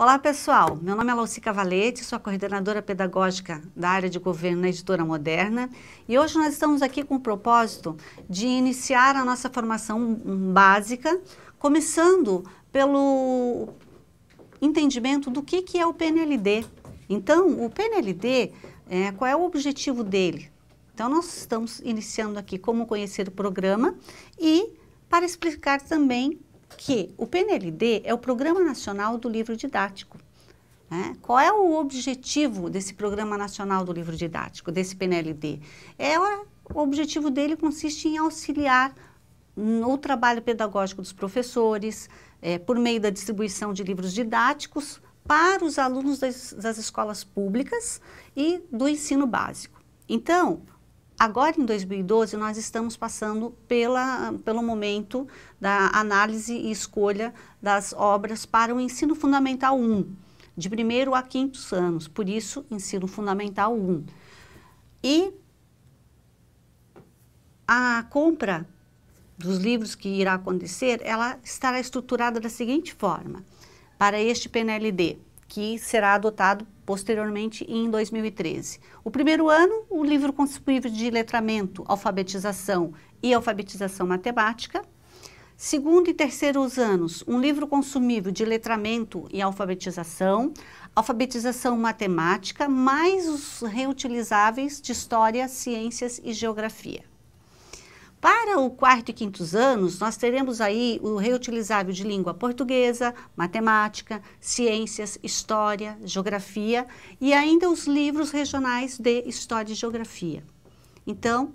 Olá, pessoal. Meu nome é Lauci Cavalete, sou a coordenadora pedagógica da área de governo na Editora Moderna. E hoje nós estamos aqui com o propósito de iniciar a nossa formação básica, começando pelo entendimento do que, que é o PNLD. Então, o PNLD, é, qual é o objetivo dele? Então, nós estamos iniciando aqui como conhecer o programa e para explicar também que o PNLD é o Programa Nacional do Livro Didático. Né? Qual é o objetivo desse Programa Nacional do Livro Didático, desse PNLD? É, o objetivo dele consiste em auxiliar no trabalho pedagógico dos professores, é, por meio da distribuição de livros didáticos para os alunos das, das escolas públicas e do ensino básico. Então, Agora, em 2012, nós estamos passando pela, pelo momento da análise e escolha das obras para o ensino fundamental 1, de primeiro a quinto anos, por isso, ensino fundamental 1. E a compra dos livros que irá acontecer, ela estará estruturada da seguinte forma: para este PNLD, que será adotado posteriormente em 2013. O primeiro ano, o livro consumível de letramento, alfabetização e alfabetização matemática. Segundo e os anos, um livro consumível de letramento e alfabetização, alfabetização matemática, mais os reutilizáveis de história, ciências e geografia. Para o quarto e quintos anos, nós teremos aí o reutilizável de língua portuguesa, matemática, ciências, história, geografia e ainda os livros regionais de história e geografia. Então,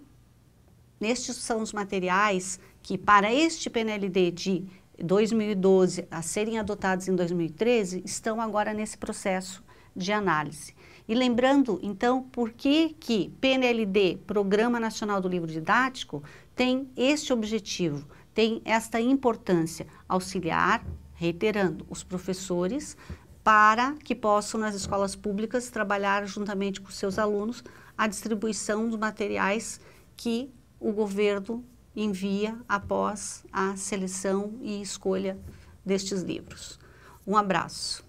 nestes são os materiais que para este PNLD de 2012 a serem adotados em 2013 estão agora nesse processo de análise. E lembrando, então, por que que PNLD, Programa Nacional do Livro Didático, tem este objetivo, tem esta importância, auxiliar, reiterando, os professores para que possam nas escolas públicas trabalhar juntamente com seus alunos a distribuição dos materiais que o governo envia após a seleção e escolha destes livros. Um abraço.